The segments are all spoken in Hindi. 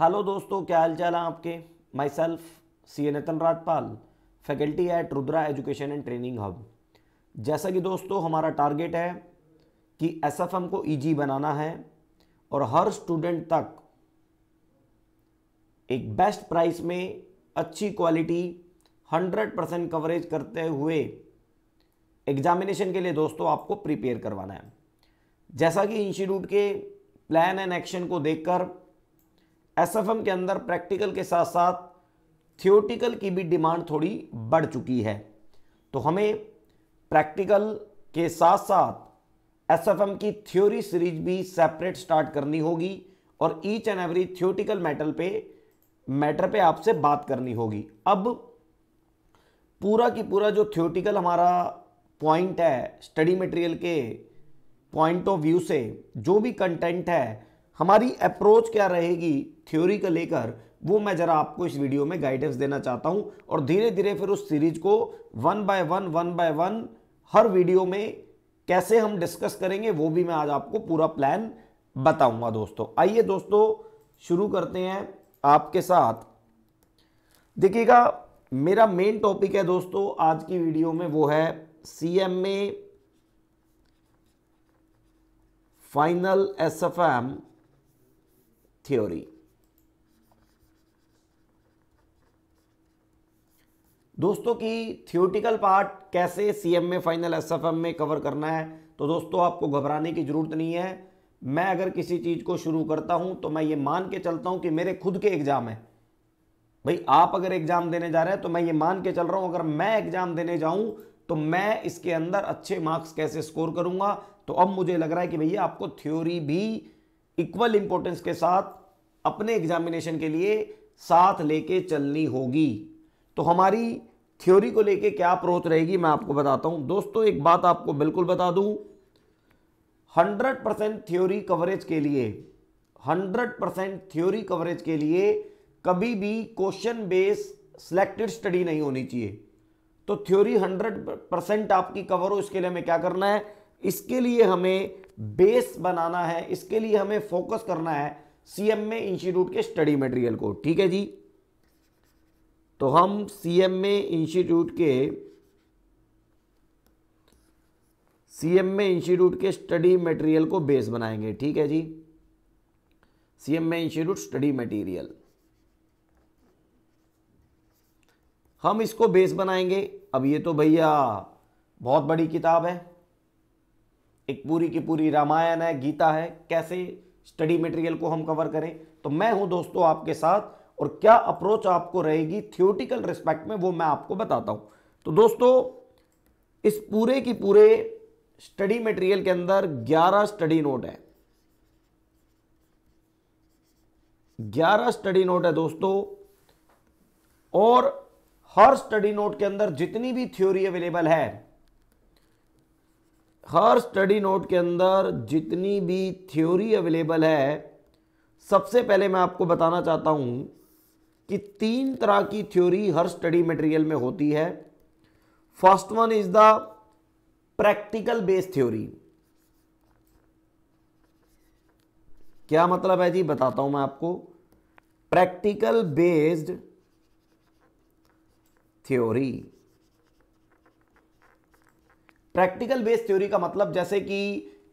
हेलो दोस्तों क्या हाल चाल है आपके myself C Natan Rajpal faculty at Rudra education and training hub जैसा कि दोस्तों हमारा टारगेट है कि एस एफ एम को ईजी बनाना है और हर स्टूडेंट तक एक बेस्ट प्राइस में अच्छी क्वालिटी 100 परसेंट कवरेज करते हुए एग्जामिनेशन के लिए दोस्तों आपको प्रिपेयर करवाना है जैसा कि इंस्टीट्यूट के प्लान एंड एक्शन को देखकर एसएफएम के अंदर प्रैक्टिकल के साथ साथ थियोटिकल की भी डिमांड थोड़ी बढ़ चुकी है तो हमें प्रैक्टिकल के साथ साथ एसएफएम की थ्योरी सीरीज भी सेपरेट स्टार्ट करनी होगी और each and every theoretical matter पे मैटर पे आपसे बात करनी होगी अब पूरा की पूरा जो थियोटिकल हमारा पॉइंट है स्टडी मटेरियल के पॉइंट ऑफ व्यू से जो भी कंटेंट है हमारी अप्रोच क्या रहेगी थ्योरी का लेकर वो मैं ज़रा आपको इस वीडियो में गाइडेंस देना चाहता हूँ और धीरे धीरे फिर उस सीरीज को one by one one by one हर वीडियो में कैसे हम डिस्कस करेंगे वो भी मैं आज आपको पूरा प्लान बताऊंगा दोस्तों आइए दोस्तों शुरू करते हैं आपके साथ देखिएगा मेरा मेन टॉपिक है दोस्तों आज की वीडियो में वो है C M A final S F M theory. दोस्तों की थियोटिकल पार्ट कैसे सीएम में फाइनल एसएफएम में कवर करना है तो दोस्तों आपको घबराने की ज़रूरत नहीं है मैं अगर किसी चीज़ को शुरू करता हूं तो मैं ये मान के चलता हूं कि मेरे खुद के एग्ज़ाम है भाई आप अगर एग्ज़ाम देने जा रहे हैं तो मैं ये मान के चल रहा हूं अगर मैं एग्ज़ाम देने जाऊं तो मैं इसके अंदर अच्छे मार्क्स कैसे स्कोर करूंगा तो अब मुझे लग रहा है कि भैया आपको थ्योरी भी इक्वल इंपॉर्टेंस के साथ अपने एग्जामिनेशन के लिए साथ लेके चलनी होगी तो हमारी थ्योरी को लेके क्या अप्रोच रहेगी मैं आपको बताता हूं दोस्तों एक बात आपको बिल्कुल बता दूं 100 परसेंट थ्योरी कवरेज के लिए 100 परसेंट थ्योरी कवरेज के लिए कभी भी क्वेश्चन बेस सिलेक्टेड स्टडी नहीं होनी चाहिए तो थ्योरी 100 परसेंट आपकी कवर हो इसके लिए हमें क्या करना है इसके लिए हमें बेस बनाना है इसके लिए हमें फोकस करना है सीएमए इंस्टीट्यूट के स्टडी मटेरियल को ठीक है जी तो हम सीएमए इंस्टीट्यूट के सीएमए इंस्टीट्यूट के स्टडी मटेरियल को बेस बनाएंगे ठीक है जी सीएमए इंस्टीट्यूट स्टडी मटेरियल हम इसको बेस बनाएंगे अब ये तो भैया बहुत बड़ी किताब है एक पूरी की पूरी रामायण है गीता है कैसे स्टडी मटेरियल को हम कवर करें तो मैं हूं दोस्तों आपके साथ और क्या अप्रोच आपको रहेगी थियोटिकल रिस्पेक्ट में वो मैं आपको बताता हूं तो दोस्तों इस पूरे की पूरे स्टडी मटेरियल के अंदर 11 स्टडी नोट है 11 स्टडी नोट है दोस्तों और हर स्टडी नोट के अंदर जितनी भी थ्योरी अवेलेबल है हर स्टडी नोट के अंदर जितनी भी थ्योरी अवेलेबल है सबसे पहले मैं आपको बताना चाहता हूँ कि तीन तरह की थ्योरी हर स्टडी मटेरियल में होती है first one is the practical based theory क्या मतलब है जी बताता हूं मैं आपको practical based theory practical base theory का मतलब जैसे कि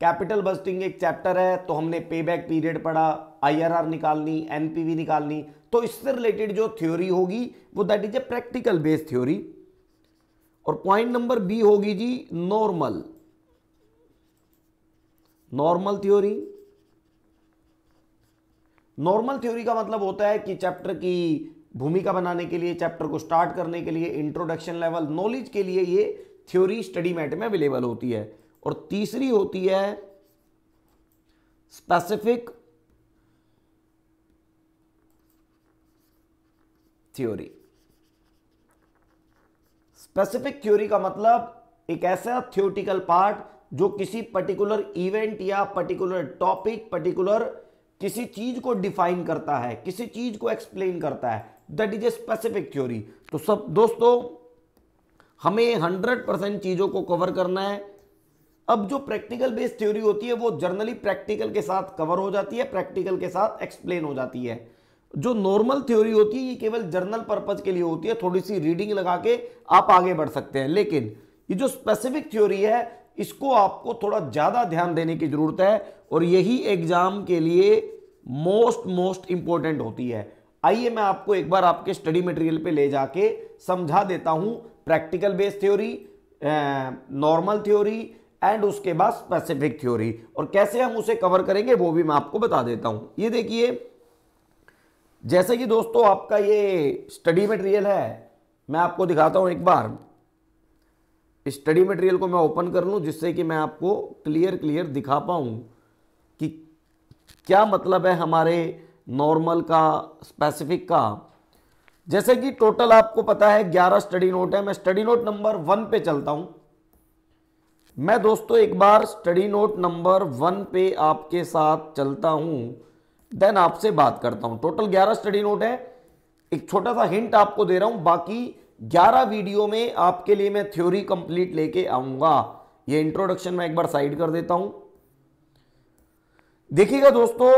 कैपिटल बस्टिंग एक चैप्टर है तो हमने पे बैक पीरियड पढ़ा आईआरआर निकालनी एनपीवी निकालनी तो इससे रिलेटेड जो थ्योरी होगी वो that is a practical base theory और पॉइंट नंबर बी होगी जी normal normal theory normal theory का मतलब होता है कि चैप्टर की भूमिका बनाने के लिए चैप्टर को स्टार्ट करने के लिए इंट्रोडक्शन लेवल नॉलेज के लिए ये थ्योरी स्टडी मैट में अवेलेबल होती है और तीसरी होती है स्पेसिफिक थ्योरी स्पेसिफिक थ्योरी का मतलब एक ऐसा थ्योरिटिकल पार्ट जो किसी पर्टिकुलर इवेंट या पर्टिकुलर टॉपिक पर्टिकुलर किसी चीज को डिफाइन करता है किसी चीज को एक्सप्लेन करता है that is a specific theory तो सब दोस्तों हमें हंड्रेड परसेंट चीज़ों को कवर करना है अब जो प्रैक्टिकल बेस्ड थ्योरी होती है वो जर्नली प्रैक्टिकल के साथ कवर हो जाती है प्रैक्टिकल के साथ एक्सप्लेन हो जाती है जो नॉर्मल थ्योरी होती है ये केवल जर्नल पर्पज के लिए होती है थोड़ी सी रीडिंग लगा के आप आगे बढ़ सकते हैं लेकिन ये जो स्पेसिफिक थ्योरी है इसको आपको थोड़ा ज़्यादा ध्यान देने की ज़रूरत है और यही एग्ज़ाम के लिए मोस्ट मोस्ट इंपॉर्टेंट होती है आइए मैं आपको एक बार आपके स्टडी मटेरियल पे ले जाके समझा देता हूं practical base theory normal theory and उसके बाद स्पेसिफिक थ्योरी और कैसे हम उसे कवर करेंगे वो भी मैं आपको बता देता हूं ये देखिए जैसे कि दोस्तों आपका ये स्टडी मटेरियल है मैं आपको दिखाता हूं एक बार स्टडी मटेरियल को मैं ओपन कर लूं जिससे कि मैं आपको क्लियर क्लियर दिखा पाऊँ कि क्या मतलब है हमारे नॉर्मल का स्पेसिफिक का जैसे कि टोटल आपको पता है ग्यारह स्टडी नोट है मैं स्टडी नोट नंबर वन पे चलता हूं मैं दोस्तों एक बार स्टडी नोट नंबर वन पे आपके साथ चलता हूं देन आपसे बात करता हूं टोटल ग्यारह स्टडी नोट है एक छोटा सा हिंट आपको दे रहा हूं बाकी ग्यारह वीडियो में आपके लिए मैं थ्योरी कंप्लीट लेके आऊंगा ये इंट्रोडक्शन मैं एक बार साइड कर देता हूं देखिएगा दोस्तों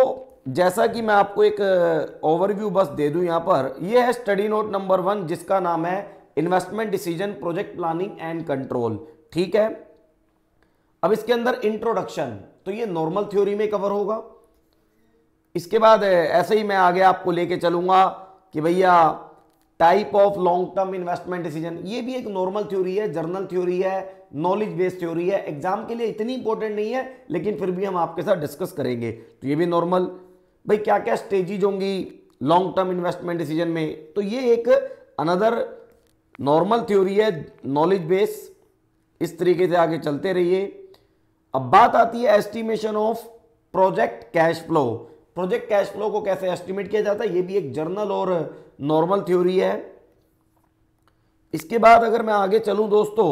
जैसा कि मैं आपको एक ओवरव्यू बस दे दूं यहां पर यह है स्टडी नोट नंबर वन जिसका नाम है investment decision project planning and control ठीक है अब इसके अंदर इंट्रोडक्शन तो ये नॉर्मल थ्योरी में कवर होगा इसके बाद ऐसे ही मैं आगे आपको लेके चलूंगा कि भैया type of long term investment decision ये भी एक नॉर्मल थ्योरी है जर्नल थ्योरी है नॉलेज बेस्ड थ्योरी है एग्जाम के लिए इतनी इंपॉर्टेंट नहीं है लेकिन फिर भी हम आपके साथ डिस्कस करेंगे तो ये भी नॉर्मल भाई क्या क्या स्टेजेज होंगी लॉन्ग टर्म इन्वेस्टमेंट डिसीजन में तो ये एक अनदर नॉर्मल थ्योरी है नॉलेज बेस इस तरीके से आगे चलते रहिए अब बात आती है estimation of project cash flow project cash flow को कैसे एस्टिमेट किया जाता है ये भी एक जर्नल और नॉर्मल थ्योरी है इसके बाद अगर मैं आगे चलूं दोस्तों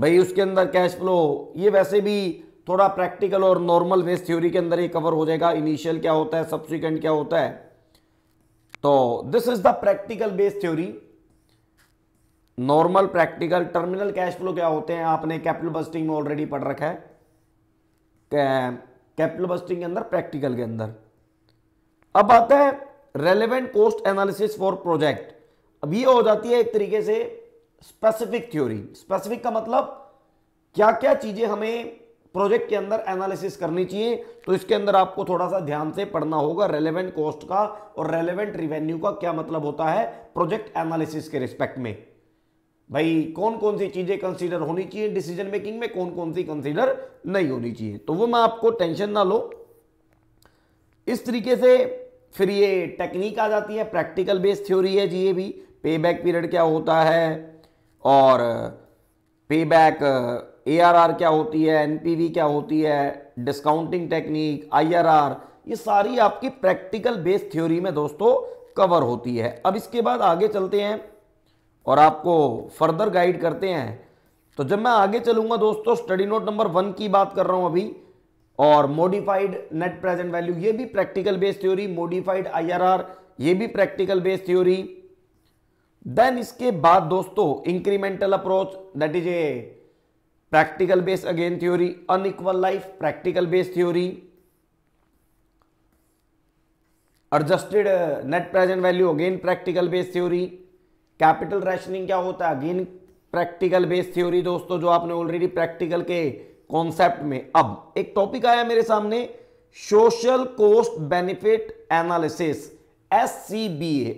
भाई उसके अंदर कैश फ्लो ये वैसे भी थोड़ा प्रैक्टिकल और नॉर्मल बेस थ्योरी के अंदर ही कवर हो जाएगा इनिशियल क्या होता है सब्सिक्वेंट क्या होता है तो this is the practical base theory normal practical terminal cash flow क्या होते हैं आपने कैपिटल बस्टिंग में ऑलरेडी पढ़ रखा है कैपिटल बस्टिंग के अंदर प्रैक्टिकल के अंदर अब आता है relevant cost analysis for project अब ये हो जाती है एक तरीके से स्पेसिफिक थ्योरी स्पेसिफिक का मतलब क्या क्या चीजें हमें प्रोजेक्ट के अंदर एनालिसिस करनी चाहिए तो इसके अंदर आपको थोड़ा सा ध्यान से पढ़ना होगा रेलेवेंट कॉस्ट का और रेलेवेंट रिवेन्यू का क्या मतलब होता है प्रोजेक्ट एनालिसिस के रिस्पेक्ट में भाई कौन कौन सी चीज़ें कंसीडर होनी चाहिए डिसीजन मेकिंग में कौन कौन सी कंसीडर नहीं होनी चाहिए तो वो मैं आपको टेंशन ना लो इस तरीके से फिर ये टेक्निक आ जाती है प्रैक्टिकल बेस्ड थ्योरी है जी ये भी पे पीरियड क्या होता है और पे बैक ए क्या होती है एन क्या होती है डिस्काउंटिंग टेक्निक आई ये सारी आपकी प्रैक्टिकल बेस थ्योरी में दोस्तों कवर होती है अब इसके बाद आगे चलते हैं और आपको फर्दर गाइड करते हैं तो जब मैं आगे चलूंगा दोस्तों स्टडी नोट नंबर वन की बात कर रहा हूं अभी और मॉडिफाइड नेट प्रेजेंट वैल्यू ये भी practical based theory modified IRR ये भी प्रैक्टिकल बेस्ड थ्योरी देन इसके बाद दोस्तों incremental approach that is a practical base again theory unequal life practical base theory adjusted net present value again practical base theory capital rationing क्या होता है अगेन प्रैक्टिकल बेस थ्योरी दोस्तों जो आपने ऑलरेडी प्रैक्टिकल के कॉन्सेप्ट में अब एक टॉपिक आया मेरे सामने सोशल कोस्ट बेनिफिट एनालिसिस एस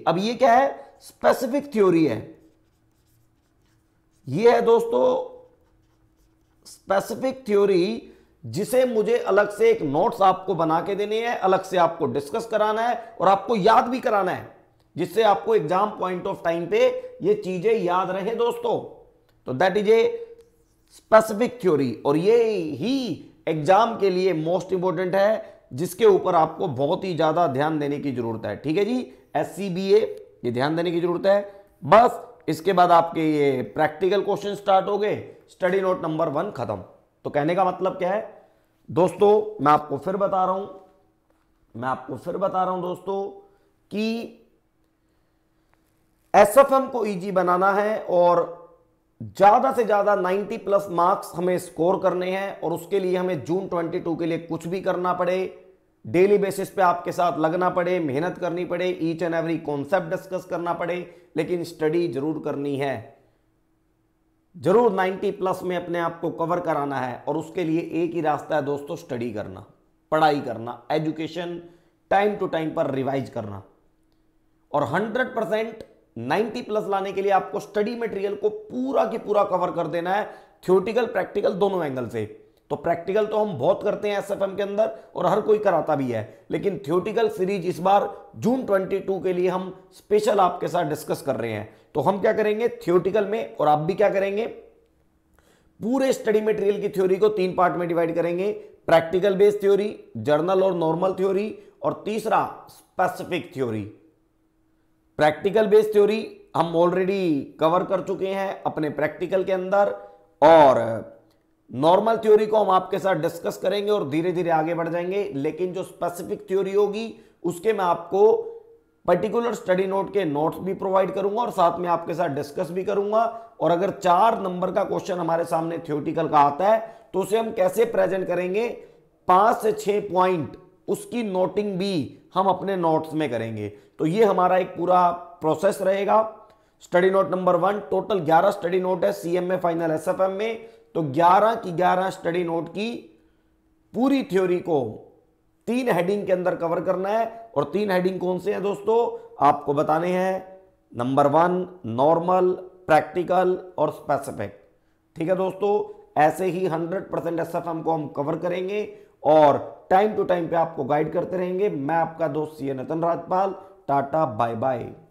अब ये क्या है स्पेसिफिक थ्योरी है ये है दोस्तों स्पेसिफिक थ्योरी जिसे मुझे अलग से एक नोट्स आपको बना के देनी है अलग से आपको डिस्कस कराना है और आपको याद भी कराना है जिससे आपको एग्जाम पॉइंट ऑफ टाइम पे ये चीजें याद रहे दोस्तों तो that is a specific theory और ये ही एग्जाम के लिए मोस्ट इंपॉर्टेंट है जिसके ऊपर आपको बहुत ही ज्यादा ध्यान देने की जरूरत है ठीक है जी एस सी बी ए ये ध्यान देने की जरूरत है बस इसके बाद आपके ये प्रैक्टिकल क्वेश्चन स्टार्ट हो गए स्टडी नोट नंबर वन खत्म तो कहने का मतलब क्या है दोस्तों मैं आपको फिर बता रहा हूं मैं आपको फिर बता रहा हूं दोस्तों कि एसएफएम को इजी बनाना है और ज़्यादा से ज़्यादा 90 प्लस मार्क्स हमें स्कोर करने हैं और उसके लिए हमें जून 22 के लिए कुछ भी करना पड़े डेली बेसिस पे आपके साथ लगना पड़े मेहनत करनी पड़े each and every concept discuss करना पड़े लेकिन स्टडी जरूर करनी है जरूर 90 प्लस में अपने आप को कवर कराना है और उसके लिए एक ही रास्ता है दोस्तों स्टडी करना पढ़ाई करना एजुकेशन टाइम टू टाइम पर रिवाइज करना और 100 परसेंट नाइन्टी प्लस लाने के लिए आपको स्टडी मटेरियल को पूरा की पूरा कवर कर देना है थियोटिकल प्रैक्टिकल दोनों एंगल से तो प्रैक्टिकल तो हम बहुत करते हैं एस के अंदर और हर कोई कराता भी है लेकिन थियोटिकल सीरीज इस बार जून 22 के लिए हम स्पेशल आपके साथ डिस्कस कर रहे हैं तो हम क्या करेंगे थियोटिकल में और आप भी क्या करेंगे पूरे स्टडी मटेरियल की थ्योरी को तीन पार्ट में डिवाइड करेंगे प्रैक्टिकल बेस्ड थ्योरी जर्नल और नॉर्मल थ्योरी और तीसरा specific theory practical based theory हम ऑलरेडी कवर कर चुके हैं अपने प्रैक्टिकल के अंदर और नॉर्मल थ्योरी को हम आपके साथ डिस्कस करेंगे और धीरे धीरे आगे बढ़ जाएंगे लेकिन जो स्पेसिफिक थ्योरी होगी उसके मैं आपको पर्टिकुलर स्टडी नोट के नोट्स भी प्रोवाइड करूंगा और साथ में आपके साथ डिस्कस भी करूंगा और अगर चार नंबर का क्वेश्चन हमारे सामने थियोटिकल का आता है तो उसे हम कैसे प्रेजेंट करेंगे पांच से छह पॉइंट उसकी नोटिंग भी हम अपने नोट्स में करेंगे तो ये हमारा एक पूरा प्रोसेस रहेगा study note number one total ग्यारह स्टडी नोट है सीएमए फाइनल एसएफएम में तो 11 की 11 स्टडी नोट की पूरी थ्योरी को तीन हेडिंग के अंदर कवर करना है और तीन हेडिंग कौन से हैं दोस्तों आपको बताने हैं नंबर वन नॉर्मल प्रैक्टिकल और स्पेसिफिक ठीक है दोस्तों ऐसे ही 100 परसेंट एस को हम कवर करेंगे और टाइम टू टाइम पे आपको गाइड करते रहेंगे मैं आपका दोस्त C Natan Rajpal tata bye bye